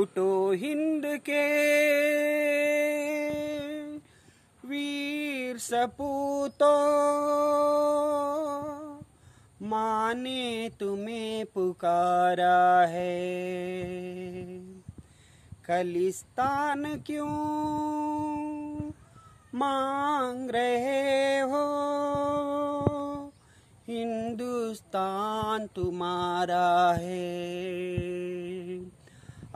उठो हिंद के वीर सपूतों माने तुम्हें पुकारा है खलिस्तान क्यों मांग रहे हो हिंदुस्तान तुम्हारा है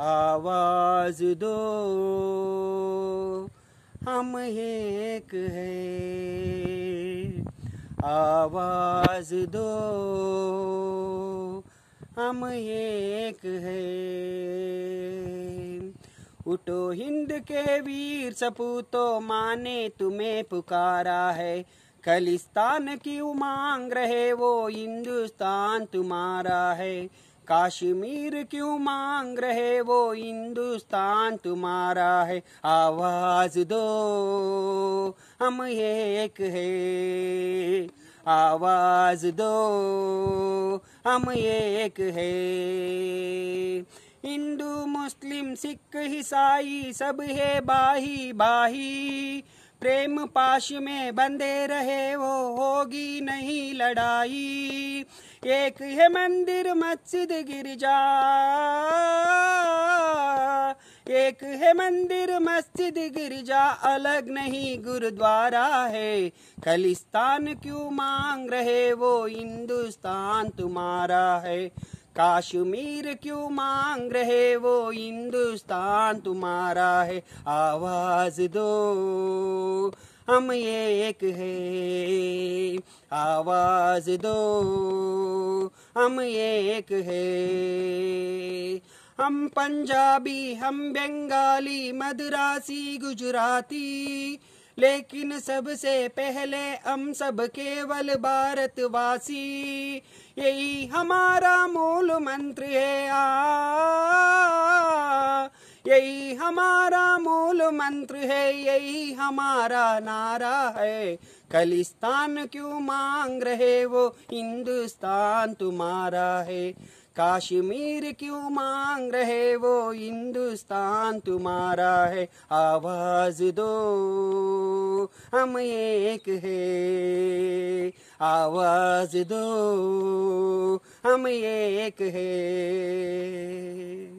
आवाज दो हम एक है आवाज दो हम एक है उठो हिंद के वीर सपूतो माने तुम्हें पुकारा है खलिस्तान की उमांग रहे वो हिंदुस्तान तुम्हारा है काश्मीर क्यों मांग रहे वो हिंदुस्तान तुम्हारा है आवाज दो हम एक है आवाज दो हम एक है हिंदू मुस्लिम सिख ईसाई सब है बाही बाही प्रेम पाश में बंधे रहे वो हो होगी नहीं लड़ाई एक है मंदिर मस्जिद गिरजा एक है मंदिर मस्जिद गिरजा अलग नहीं गुरुद्वारा है खलिस्तान क्यों मांग रहे वो हिंदुस्तान तुम्हारा है काश्मीर क्यों मांग रहे वो हिंदुस्तान तुम्हारा है आवाज दो हम एक है आवाज दो हम एक है हम पंजाबी हम बंगाली मद्रासी गुजराती लेकिन सबसे पहले हम सब केवल भारतवासी यही हमारा मूल मंत्र है आ यही हमारा मूल मंत्र है यही हमारा नारा है खलिस्तान क्यों मांग रहे वो हिंदुस्तान तुम्हारा है काश्मीर क्यों मांग रहे वो हिंदुस्तान तुम्हारा है आवाज दो हम एक है आवाज दो हम एक है